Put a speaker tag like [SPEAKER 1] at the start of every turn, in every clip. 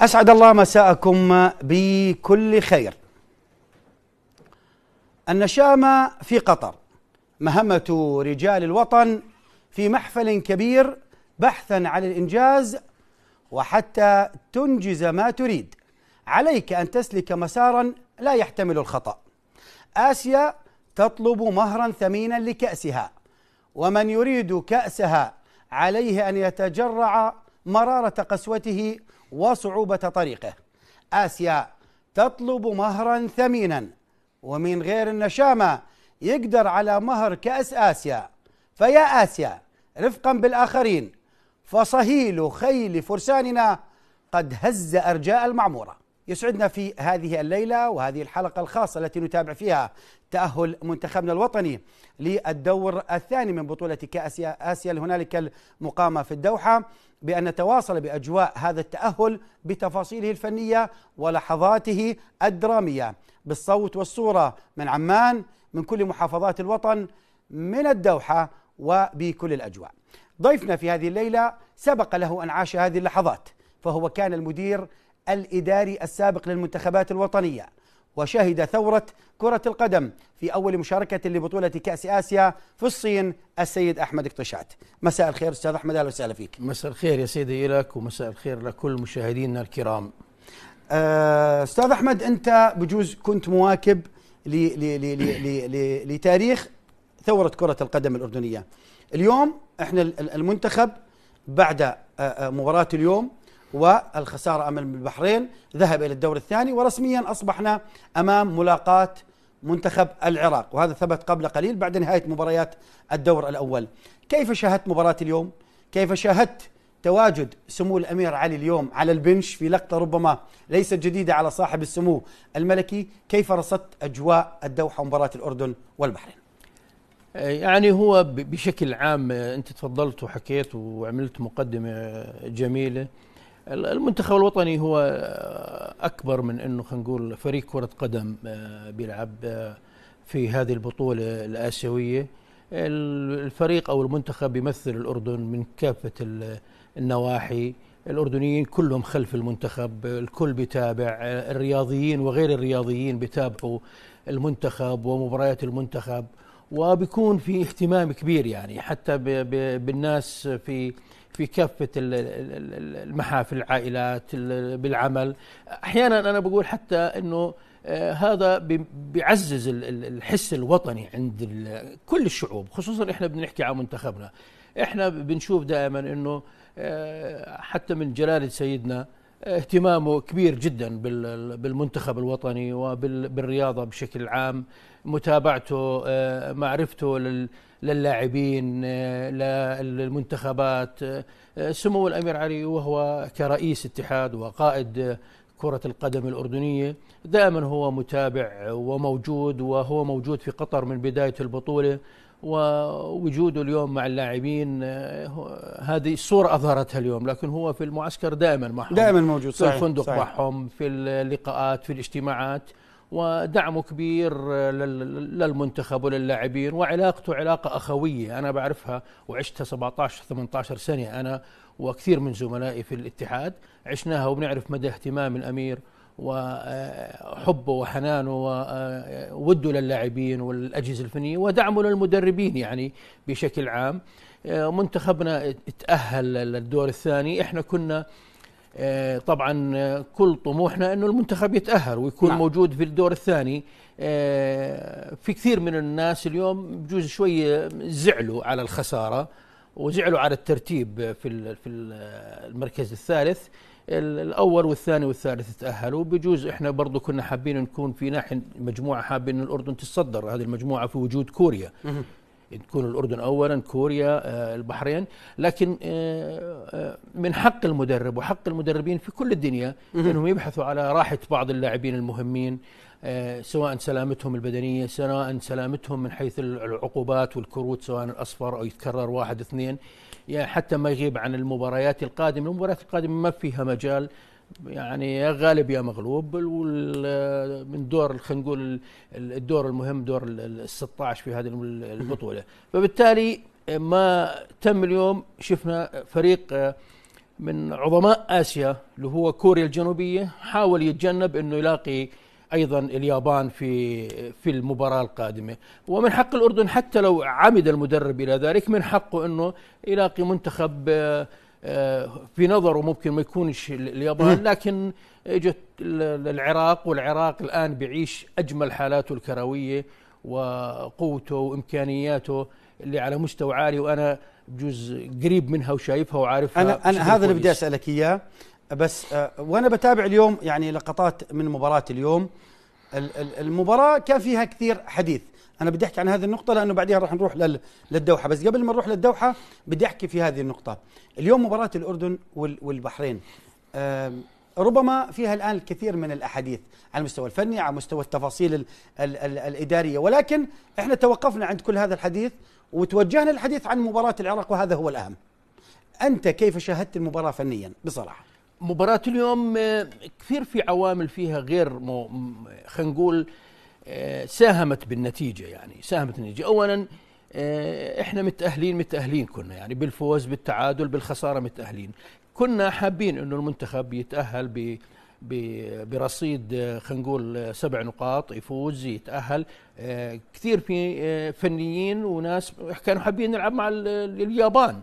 [SPEAKER 1] أسعد الله مساءكم بكل خير. النشامة في قطر مهمة رجال الوطن في محفل كبير بحثا عن الإنجاز وحتى تنجز ما تريد عليك أن تسلك مسارا لا يحتمل الخطأ. آسيا تطلب مهرا ثمينا لكأسها ومن يريد كأسها عليه أن يتجرع مرارة قسوته وصعوبة طريقه آسيا تطلب مهرا ثمينا ومن غير النشامة يقدر على مهر كأس آسيا فيا آسيا رفقا بالآخرين فصهيل خيل فرساننا قد هز أرجاء المعمورة يسعدنا في هذه الليلة وهذه الحلقة الخاصة التي نتابع فيها تأهل منتخبنا الوطني للدور الثاني من بطولة كأس آسيا لهنالك المقامة في الدوحة بأن نتواصل بأجواء هذا التأهل بتفاصيله الفنية ولحظاته الدرامية بالصوت والصورة من عمان من كل محافظات الوطن من الدوحة وبكل الأجواء ضيفنا في هذه الليلة سبق له أن عاش هذه اللحظات فهو كان المدير الإداري السابق للمنتخبات الوطنية وشهد ثورة كرة القدم في أول مشاركة لبطولة كأس آسيا في الصين السيد أحمد قطشات مساء الخير أستاذ أحمد أهلا وسهلا فيك مساء الخير يا سيدي لك ومساء الخير لكل مشاهدينا الكرام آه، أستاذ أحمد أنت بجوز كنت مواكب لي لي لي لي لي لتاريخ ثورة كرة القدم الأردنية اليوم احنا المنتخب بعد آه، آه، مباراة اليوم والخسارة أمام البحرين ذهب إلى الدور الثاني ورسميا أصبحنا أمام ملاقاة منتخب العراق وهذا ثبت قبل قليل بعد نهاية مباريات الدور الأول كيف شاهدت مباراة اليوم؟ كيف شاهدت تواجد سمو الامير علي اليوم على البنش في لقطه ربما ليست جديده على صاحب السمو الملكي، كيف رصدت اجواء الدوحه ومباراه الاردن والبحرين؟ يعني هو بشكل عام
[SPEAKER 2] آه، انت تفضلت وحكيت وعملت مقدمه آه، جميله المنتخب الوطني هو اكبر من انه خلينا نقول فريق كره قدم آه، بيلعب آه، في هذه البطوله الاسيويه الفريق او المنتخب بيمثل الاردن من كافه النواحي الاردنيين كلهم خلف المنتخب الكل بيتابع الرياضيين وغير الرياضيين بيتابعوا المنتخب ومباريات المنتخب وبيكون في اهتمام كبير يعني حتى بالناس في في كافة المحافل العائلات بالعمل أحيانا أنا بقول حتى أنه آه، هذا بيعزز الحس الوطني عند كل الشعوب خصوصا احنا بنحكي عن منتخبنا احنا بنشوف دائما انه آه، حتى من جلاله سيدنا اهتمامه كبير جدا بالمنتخب الوطني وبالرياضه بشكل عام متابعته آه، معرفته للاعبين آه، للمنتخبات آه، سمو الامير علي وهو كرئيس اتحاد وقائد كرة القدم الأردنية دائما هو متابع وموجود وهو موجود في قطر من بداية البطولة ووجوده اليوم مع اللاعبين آه، هذه الصورة أظهرتها اليوم لكن هو في المعسكر دائما معهم دائما موجود صحيح في الفندق صحيح معهم في اللقاءات في الاجتماعات ودعمه كبير آه، للمنتخب وللاعبين وعلاقته علاقة أخوية أنا بعرفها وعشتها 17 18 سنة أنا وكثير من زملائي في الاتحاد عشناها وبنعرف مدى اهتمام الأمير وحبه وحنانه ووده للاعبين والاجهزه الفنيه ودعمه للمدربين يعني بشكل عام منتخبنا تاهل للدور الثاني احنا كنا طبعا كل طموحنا انه المنتخب يتاهل ويكون نعم. موجود في الدور الثاني في كثير من الناس اليوم بجوز شوي زعلوا على الخساره وزعلوا على الترتيب في في المركز الثالث الاول والثاني والثالث تاهلوا بجوز احنا برضو كنا حابين نكون في ناحيه مجموعه حابين ان الاردن تتصدر هذه المجموعه في وجود كوريا تكون الأردن أولا كوريا آه، البحرين لكن آه، آه، من حق المدرب وحق المدربين في كل الدنيا أنهم يبحثوا على راحة بعض اللاعبين المهمين سواء سلامتهم البدنية سواء سلامتهم من حيث العقوبات والكروت سواء الأصفر أو يتكرر واحد اثنين يعني حتى ما يغيب عن المباريات القادمة المباريات القادمة ما فيها مجال يعني يا غالب يا مغلوب من دور خلينا نقول الدور المهم دور ال 16 في هذه البطوله فبالتالي ما تم اليوم شفنا فريق آه، من عظماء اسيا اللي هو كوريا الجنوبيه حاول يتجنب انه يلاقي ايضا اليابان في في المباراه القادمه ومن حق الاردن حتى لو عمد المدرب الى ذلك من حقه انه يلاقي منتخب آه، آه، في نظره ممكن ما يكونش اليابان لكن اجت العراق والعراق الان بيعيش اجمل حالاته الكرويه وقوته وامكانياته اللي على مستوى عالي وانا
[SPEAKER 1] بجوز قريب منها وشايفها وعارفها انا انا هذا اللي بدي اسالك اياه بس آه، وانا بتابع اليوم يعني لقطات من مباراه اليوم المباراه كان فيها كثير حديث انا بدي احكي عن هذه النقطه لانه بعدها راح نروح للدوحه بس قبل ما نروح للدوحه بدي احكي في هذه النقطه اليوم مباراه الاردن والبحرين ربما فيها الان الكثير من الاحاديث على المستوى الفني على مستوى التفاصيل ال ال ال الاداريه ولكن احنا توقفنا عند كل هذا الحديث وتوجهنا للحديث عن مباراه العراق وهذا هو الاهم انت كيف شاهدت المباراه فنيا بصراحه مباراة اليوم
[SPEAKER 2] آه، كثير في عوامل فيها غير خلينا نقول آه، ساهمت بالنتيجه يعني ساهمت النتيجه اولا آه، احنا متاهلين متاهلين كنا يعني بالفوز بالتعادل بالخساره متاهلين كنا حابين انه المنتخب يتاهل ب برصيد آه، خلينا نقول سبع نقاط يفوز يتاهل كثير في فنيين وناس كانوا حابين نلعب مع اليابان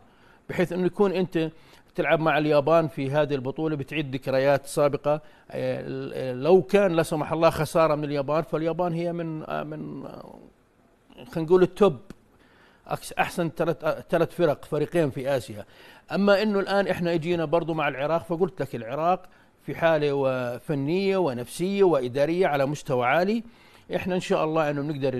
[SPEAKER 2] بحيث انه يكون انت تلعب مع اليابان في هذه البطولة بتعيد ذكريات سابقة آه، لو كان لا سمح الله خسارة من اليابان فاليابان هي من آه، من آه، خلينا نقول التوب احسن ثلاث ثلاث فرق فريقين في اسيا اما انه الان احنا اجينا برضو مع العراق فقلت لك العراق في حاله فنيه ونفسيه واداريه على مستوى عالي احنا ان شاء الله انه بنقدر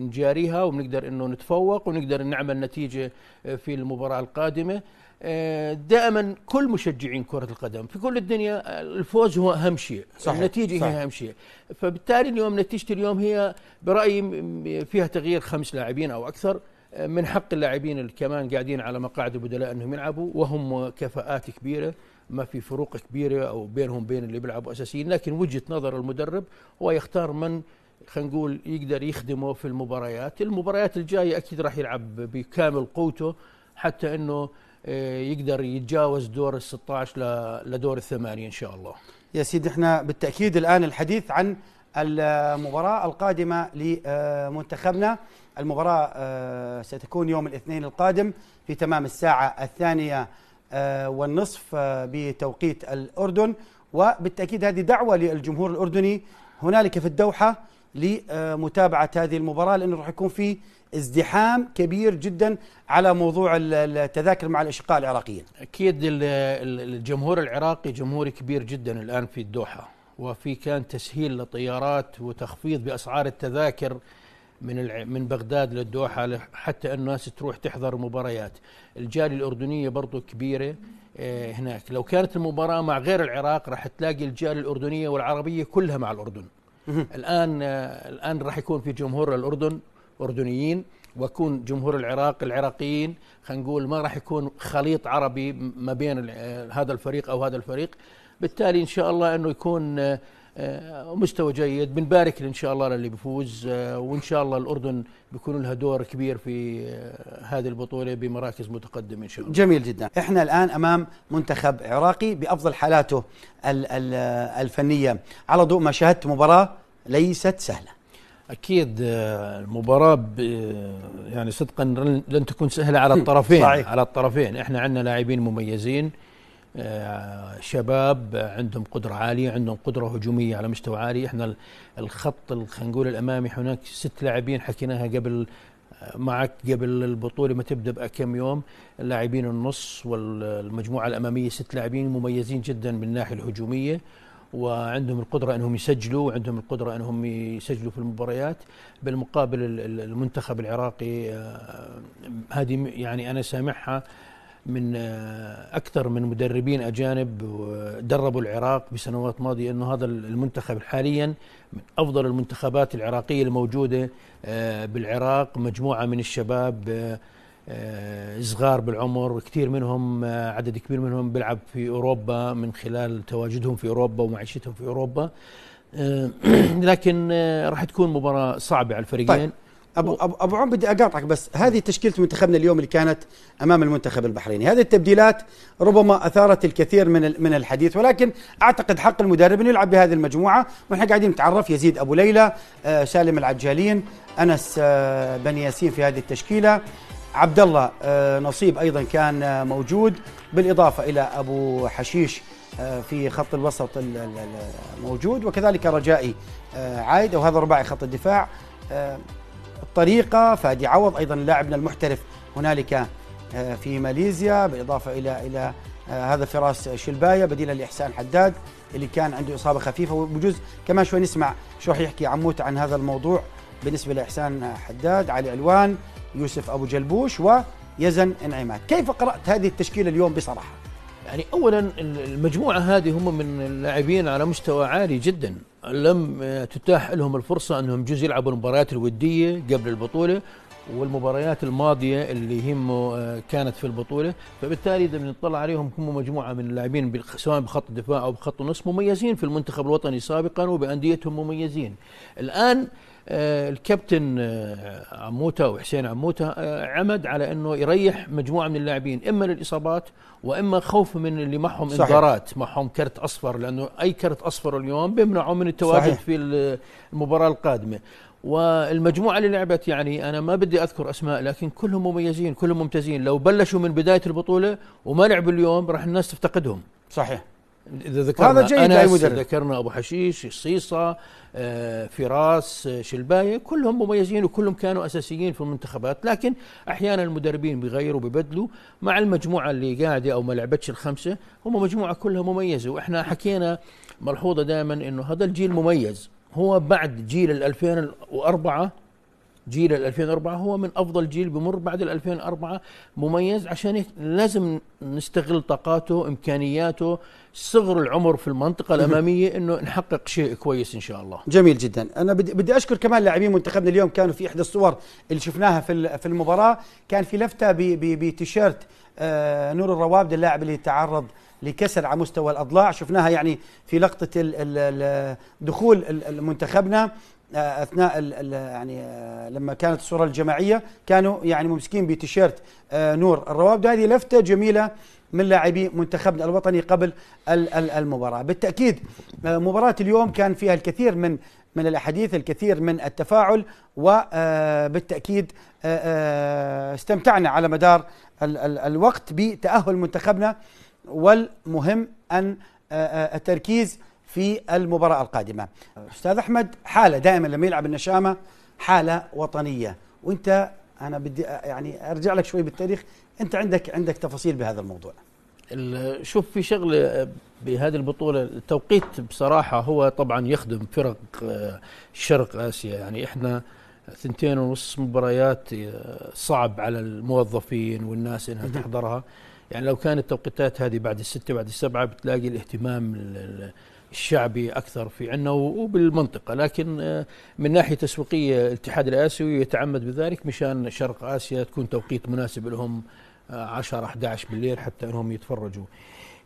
[SPEAKER 2] نجاريها وبنقدر انه نتفوق ونقدر نعمل نتيجه في المباراه القادمه آه، دائما كل مشجعين كرة القدم في كل الدنيا الفوز هو أهم شيء صحيح. النتيجة صحيح. هي أهم شيء فبالتالي اليوم نتيجة اليوم هي برأيي فيها تغيير خمس لاعبين أو أكثر آه، من حق اللاعبين اللي كمان قاعدين على مقاعد البدلاء أنهم يلعبوا وهم كفاءات كبيرة ما في فروق كبيرة أو بينهم بين اللي بيلعبوا أساسيين لكن وجهة نظر المدرب هو يختار من خلينا نقول يقدر يخدمه في المباريات المباريات الجاية أكيد راح يلعب بكامل قوته حتى أنه آه، يقدر يتجاوز دور ال 16 لدور الثمانيه ان شاء الله.
[SPEAKER 1] يا سيدي احنا بالتاكيد الان الحديث عن المباراه القادمه لمنتخبنا، المباراه آه، ستكون يوم الاثنين القادم في تمام الساعه الثانيه آه، والنصف بتوقيت الاردن وبالتاكيد هذه دعوه للجمهور الاردني هنالك في الدوحه لمتابعة هذه المباراة لأنه راح يكون في ازدحام كبير جدا على موضوع التذاكر مع الأشقاء العراقيين
[SPEAKER 2] أكيد الجمهور العراقي جمهور كبير جدا الآن في الدوحة وفي كان تسهيل للطيارات وتخفيض بأسعار التذاكر من من بغداد للدوحة حتى الناس تروح تحضر مباريات الجالية الأردنية برضو كبيرة آه، هناك لو كانت المباراة مع غير العراق راح تلاقي الجالية الأردنية والعربية كلها مع الأردن الان الان راح يكون في جمهور الاردن اردنيين ويكون جمهور العراق العراقيين خلينا نقول ما راح يكون خليط عربي ما بين هذا الفريق او هذا الفريق بالتالي ان شاء الله انه يكون آه، مستوى جيد بنبارك ان شاء الله للي بيفوز آه، وان شاء الله الاردن بيكون لها دور كبير في آه، هذه البطوله بمراكز
[SPEAKER 1] متقدمه ان شاء الله. جميل جدا، احنا الان امام منتخب عراقي بافضل حالاته الفنيه، على ضوء ما شاهدت مباراه ليست سهلة اكيد آه، المباراه آه، يعني صدقا لن تكون سهله على الطرفين صحيح.
[SPEAKER 2] على الطرفين احنا عندنا لاعبين مميزين آه، شباب عندهم قدره عاليه عندهم قدره هجوميه على مستوى عالي احنا الخط خلينا نقول الامامي هناك ست لاعبين حكيناها قبل معك قبل البطوله ما تبدا بكم يوم اللاعبين النص والمجموعه الاماميه ست لاعبين مميزين جدا من الناحيه الهجوميه وعندهم القدرة أنهم يسجلوا وعندهم القدرة أنهم يسجلوا في المباريات بالمقابل المنتخب العراقي آه، هذه يعني أنا سامعها من آه، أكثر من مدربين أجانب دربوا العراق بسنوات ماضية أنه هذا المنتخب حاليا من أفضل المنتخبات العراقية الموجودة آه، بالعراق مجموعة من الشباب آه، صغار بالعمر كثير منهم آه، عدد كبير منهم بيلعب في أوروبا من خلال تواجدهم في أوروبا ومعيشتهم في أوروبا آه، لكن راح تكون مباراة صعبة
[SPEAKER 1] على الفريقين طيب. ابو ابو, أبو عم بدي اقاطعك بس هذه تشكيله منتخبنا اليوم اللي كانت امام المنتخب البحريني، هذه التبديلات ربما اثارت الكثير من من الحديث ولكن اعتقد حق المدرب انه يلعب بهذه المجموعه ونحن قاعدين نتعرف يزيد ابو ليلى، سالم العجالين، انس بن ياسين في هذه التشكيله، عبد الله آه، نصيب ايضا كان موجود بالاضافه الى ابو حشيش آه، في خط الوسط الموجود وكذلك رجائي آه، عايد وهذا رباعي خط الدفاع الطريقه فادي عوض ايضا لاعبنا المحترف هنالك في ماليزيا بالاضافه الى الى هذا فراس شلبايه بديلا لاحسان حداد اللي كان عنده اصابه خفيفه وبجوز كمان شوي نسمع شو راح يحكي عموت عن هذا الموضوع بالنسبه لاحسان حداد علي علوان يوسف أبو جلبوش ويزن انعماد كيف قرأت هذه التشكيلة اليوم بصراحة؟ يعني اولا المجموعه هذه هم من
[SPEAKER 2] اللاعبين على مستوى عالي جدا لم تتاح لهم الفرصه انهم جزء يلعبوا المباريات الوديه قبل البطوله والمباريات الماضيه اللي هم آه، كانت في البطوله فبالتالي اذا بنطلع عليهم هم مجموعه من اللاعبين سواء بخط الدفاع او بخط النص مميزين في المنتخب الوطني سابقا وبانديتهم مميزين الان آه، الكابتن آه، عموته وحسين عموته آه، عمد على انه يريح مجموعه من اللاعبين اما للاصابات واما خوف من اللي معهم انذارات معهم كرت اصفر لانه اي كرت اصفر اليوم بيمنعه من التواجد صحيح. في المباراه القادمه والمجموعه اللي لعبت يعني انا ما بدي اذكر اسماء لكن كلهم مميزين كلهم ممتازين لو بلشوا من بدايه البطوله وما لعبوا اليوم راح الناس تفتقدهم صحيح اذا ذكرنا هذا جيد أنس ذكرنا ابو حشيش صيصة آه، فراس آه، شلبايه كلهم مميزين وكلهم كانوا اساسيين في المنتخبات لكن احيانا المدربين بيغيروا ببدلوا مع المجموعه اللي قاعده او ما لعبتش الخمسه هم مجموعه كلها مميزه واحنا حكينا ملحوظه دائما انه هذا الجيل مميز هو بعد جيل ال 2004 جيل ال 2004 هو من افضل جيل بمر بعد ال 2004 مميز عشان لازم نستغل طاقاته امكانياته صغر العمر في المنطقه
[SPEAKER 1] الاماميه انه نحقق شيء كويس ان شاء الله جميل جدا انا بدي بدي اشكر كمان لاعبين منتخبنا اليوم كانوا في احدى الصور اللي شفناها في في المباراه كان في لفته بتيشيرت آه، نور الروابد اللاعب اللي تعرض لكسر على مستوى الاضلاع شفناها يعني في لقطه دخول منتخبنا آه، اثناء يعني آه، لما كانت الصوره الجماعيه كانوا يعني ممسكين بتيشيرت آه، نور الروابط هذه لفته جميله من لاعبي منتخبنا الوطني قبل المباراه بالتاكيد مباراه اليوم كان فيها الكثير من من الاحاديث الكثير من التفاعل وبالتاكيد استمتعنا على مدار الوقت بتاهل منتخبنا والمهم ان التركيز في المباراة القادمة أستاذ أحمد حالة دائما لما يلعب النشامة حالة وطنية وأنت أنا بدي يعني أرجع لك شوي بالتاريخ أنت عندك عندك تفاصيل بهذا الموضوع شوف في شغلة بهذه البطولة التوقيت
[SPEAKER 2] بصراحة هو طبعا يخدم فرق آه، شرق آسيا يعني إحنا ثنتين ونص مباريات آه، صعب على الموظفين والناس انها تحضرها يعني لو كانت التوقيتات هذه بعد الستة بعد السبعة بتلاقي الاهتمام الشعبي اكثر في عندنا وبالمنطقه لكن آه، من ناحيه تسويقيه الاتحاد الاسيوي يتعمد بذلك مشان شرق اسيا تكون توقيت مناسب لهم 10 11 بالليل حتى انهم يتفرجوا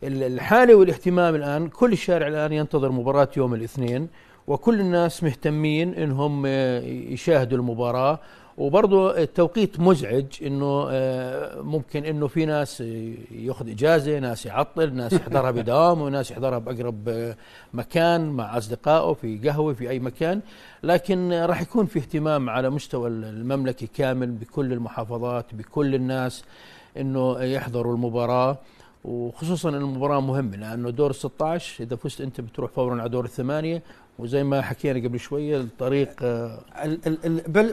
[SPEAKER 2] الحاله والاهتمام الان كل الشارع الان ينتظر مباراه يوم الاثنين وكل الناس مهتمين انهم آه، يشاهدوا المباراه وبرضه التوقيت مزعج انه آه، ممكن انه في ناس ياخذ اجازه ناس يعطل ناس يحضرها بدوام وناس يحضرها باقرب آه، مكان مع اصدقائه في قهوه في اي مكان لكن راح يكون في اهتمام على مستوى المملكه كامل بكل المحافظات بكل الناس انه يحضروا المباراه وخصوصا المباراة مهمة لأنه دور 16 إذا فزت أنت بتروح فورا على دور الثمانية وزي ما حكينا قبل شويه الطريق آه،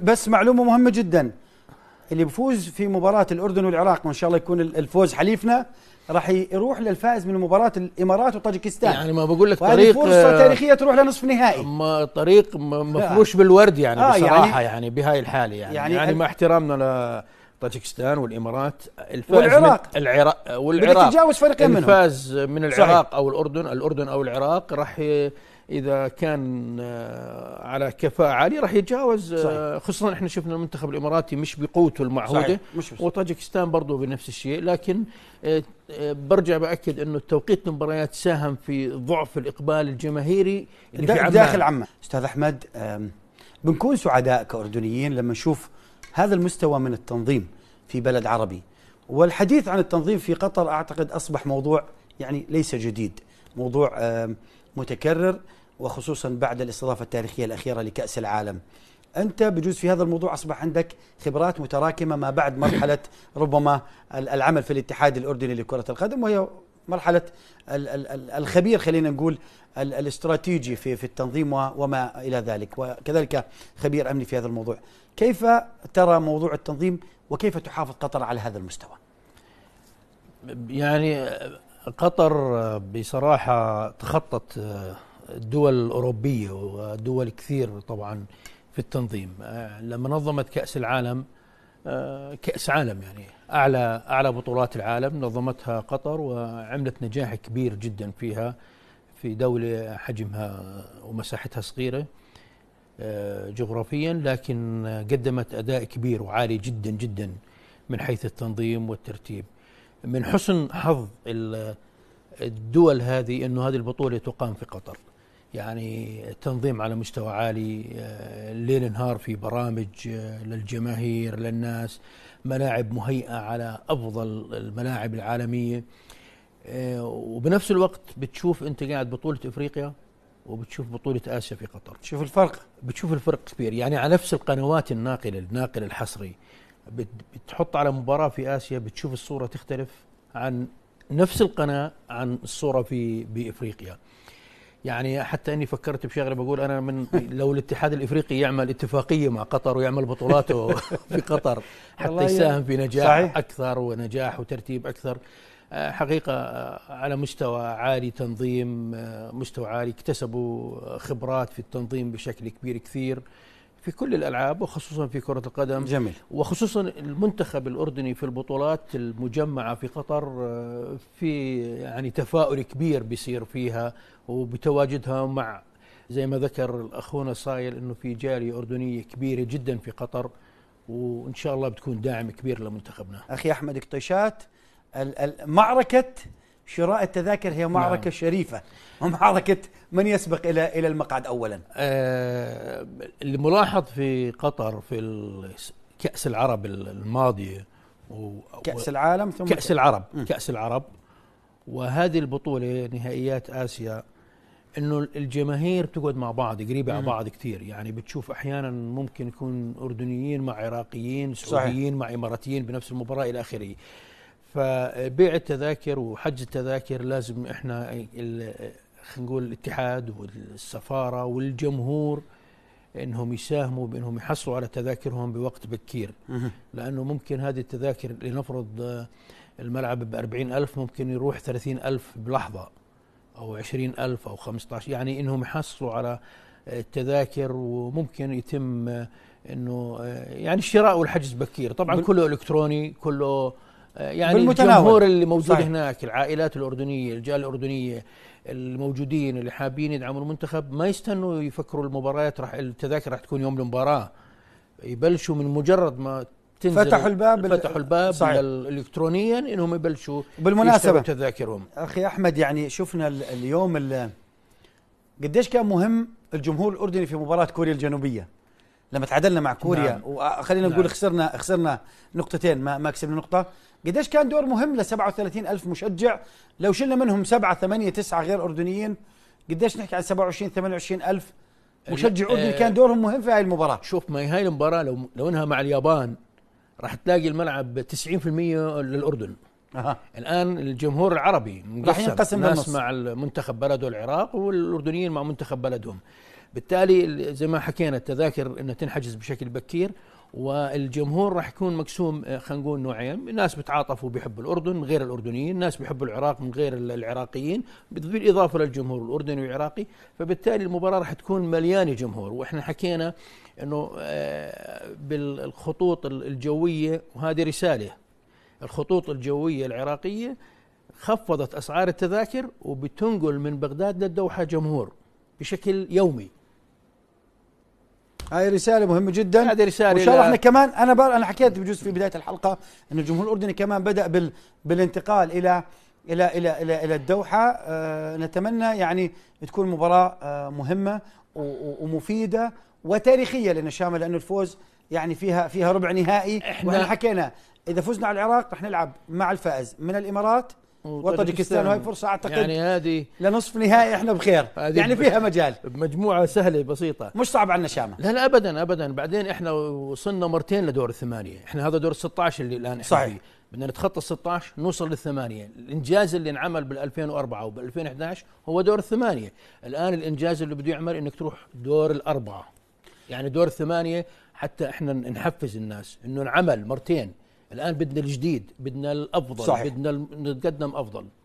[SPEAKER 1] بس معلومه مهمه جدا اللي بفوز في مباراه الاردن والعراق وان شاء الله يكون الفوز حليفنا راح يروح للفائز من مباراه الامارات وطاجكستان يعني ما بقول لك طريق فرصه آه، تاريخيه
[SPEAKER 2] تروح لنصف نهائي ما طريق مفروش بالورد يعني آه يعني بصراحه يعني, يعني بهاي الحاله يعني يعني, يعني مع احترامنا لطاجكستان والامارات الفائز والعراق من العراق والعراق تتجاوز فريقين منهم الفاز من العراق صحيح. او الاردن الاردن او العراق راح اذا كان آه، على كفاءه عاليه راح يتجاوز آه، صحيح. خصوصا احنا شفنا المنتخب الاماراتي مش بقوته المعهوده وطاجكستان برضه بنفس الشيء لكن آه، برجع باكد انه توقيت المباريات ساهم في ضعف الاقبال الجماهيري اللي في عمان. داخل عمان
[SPEAKER 1] استاذ احمد بنكون سعداء كاردنيين لما نشوف هذا المستوى من التنظيم في بلد عربي والحديث عن التنظيم في قطر اعتقد اصبح موضوع يعني ليس جديد موضوع متكرر وخصوصا بعد الاستضافة التاريخية الأخيرة لكأس العالم أنت بجوز في هذا الموضوع أصبح عندك خبرات متراكمة ما بعد مرحلة ربما العمل في الاتحاد الأردني لكرة القدم وهي مرحلة الخبير خلينا نقول الاستراتيجي في في التنظيم وما إلى ذلك وكذلك خبير أمني في هذا الموضوع كيف ترى موضوع التنظيم وكيف تحافظ قطر على هذا المستوى يعني قطر بصراحة تخطت
[SPEAKER 2] الدول الأوروبية ودول كثير طبعا في التنظيم آه، لما نظمت كأس العالم آه، كأس عالم يعني أعلى أعلى بطولات العالم نظمتها قطر وعملت نجاح كبير جدا فيها في دولة حجمها ومساحتها صغيرة آه، جغرافيا لكن قدمت أداء كبير وعالي جدا جدا من حيث التنظيم والترتيب من حسن حظ الدول هذه انه هذه البطوله تقام في قطر يعني تنظيم على مستوى عالي آه، ليل نهار في برامج آه، للجماهير للناس ملاعب مهيئه على افضل الملاعب العالميه آه، وبنفس الوقت بتشوف انت قاعد بطوله افريقيا وبتشوف بطولة آسيا في قطر تشوف الفرق بتشوف الفرق كبير يعني على نفس القنوات الناقلة الناقل الحصري بتحط على مباراه في اسيا بتشوف الصوره تختلف عن نفس القناه عن الصوره في بافريقيا يعني حتى اني فكرت بشغله بقول انا من لو الاتحاد الافريقي يعمل اتفاقيه مع قطر ويعمل بطولاته في قطر حتى يساهم في نجاح صحيح. اكثر ونجاح وترتيب اكثر آه، حقيقه آه، على مستوى عالي تنظيم آه، مستوى عالي اكتسبوا خبرات في التنظيم بشكل كبير كثير في كل الألعاب وخصوصا في كرة القدم جميل وخصوصا المنتخب الأردني في البطولات المجمعة في قطر آه، في يعني تفاؤل كبير بيصير فيها وبتواجدها مع زي ما ذكر الاخونا صايل أنه في جالية أردنية كبيرة جدا
[SPEAKER 1] في قطر وإن شاء الله بتكون داعم كبير لمنتخبنا أخي أحمد اكتشات معركة شراء التذاكر هي معركة نعم. شريفة ومعركة من يسبق إلى إلى المقعد أولا آه الملاحظ في قطر
[SPEAKER 2] في كأس العرب الماضية و كأس العالم ثم كأس العرب م. كأس العرب وهذه البطولة نهائيات آسيا انه الجماهير بتقعد مع بعض قريبه على بعض كثير يعني بتشوف احيانا ممكن يكون اردنيين مع عراقيين سعوديين صحيح. مع اماراتيين بنفس المباراه الى اخره فبيع التذاكر وحجز التذاكر لازم احنا خلينا نقول الاتحاد والسفاره والجمهور انهم يساهموا بانهم يحصلوا على تذاكرهم بوقت بكير لانه ممكن هذه التذاكر لنفرض الملعب ب ألف ممكن يروح ثلاثين ألف بلحظة أو عشرين ألف أو 15 يعني إنهم يحصلوا على التذاكر وممكن يتم إنه يعني الشراء والحجز بكير طبعا كله إلكتروني كله يعني بالمتناول. الجمهور اللي موجود صحيح. هناك العائلات الأردنية الجال الأردنية الموجودين اللي حابين يدعموا المنتخب ما يستنوا يفكروا المباريات راح التذاكر راح تكون يوم المباراة يبلشوا من مجرد ما تنزل فتحوا الباب فتحوا الباب الكترونيا الالكترونيا انهم
[SPEAKER 1] يبلشوا بالمناسبه
[SPEAKER 2] تذاكرهم
[SPEAKER 1] اخي احمد يعني شفنا اليوم قديش كان مهم الجمهور الاردني في مباراه كوريا الجنوبيه لما تعادلنا مع كوريا نعم. وخلينا آه، نقول نعم. خسرنا خسرنا نقطتين ما ما كسبنا نقطه قديش كان دور مهم ل 37 ألف مشجع لو شلنا منهم سبعة ثمانية تسعة غير أردنيين قديش نحكي عن 27 28 ألف مشجع أردني يعني، كان دورهم مهم في هاي المباراة شوف ما هاي المباراة
[SPEAKER 2] لو لو انها مع اليابان راح تلاقي الملعب 90% للأردن أه. الآن الجمهور العربي راح ينقسم ناس مع المنتخب بلده العراق والأردنيين مع منتخب بلدهم بالتالي زي ما حكينا التذاكر انها تنحجز بشكل بكير والجمهور راح يكون مقسوم آه، خلينا نقول نوعين، ناس بتعاطفوا بيحبوا الاردن من غير الاردنيين، ناس بيحبوا العراق من غير العراقيين، بالاضافه للجمهور الاردني والعراقي، فبالتالي المباراه راح تكون مليانه جمهور، واحنا حكينا انه آه، بالخطوط الجويه وهذه رساله الخطوط الجويه العراقيه خفضت اسعار التذاكر وبتنقل من بغداد للدوحه جمهور
[SPEAKER 1] بشكل يومي هاي رساله مهمه جدا هذه رساله وان شاء الله احنا كمان انا بقى انا حكيت بجوز في بدايه الحلقه ان الجمهور الاردني كمان بدا بال بالانتقال الى الى الى الى, إلى الدوحه آه نتمنى يعني تكون مباراه آه مهمه ومفيده وتاريخيه شامل لانه الفوز يعني فيها فيها ربع نهائي احنا وإحنا حكينا اذا فزنا على العراق رح نلعب مع الفائز من الامارات وطاجكستان هاي فرصه اعتقد يعني هذه لنصف نهائي احنا بخير
[SPEAKER 2] يعني فيها مجال بمجموعه سهله بسيطه مش صعب على النشامه لا لا ابدا ابدا بعدين احنا وصلنا مرتين لدور الثمانيه احنا هذا دور ال 16 اللي الان صحيح فيه. بدنا نتخطى ال 16 نوصل للثمانيه، الانجاز اللي انعمل بال 2004 وبال 2011 هو دور الثمانيه، الان الانجاز اللي بده يعمل انك تروح دور الاربعه. يعني دور الثمانيه حتى احنا نحفز الناس انه انعمل مرتين الان بدنا الجديد بدنا الافضل صحيح. بدنا نتقدم افضل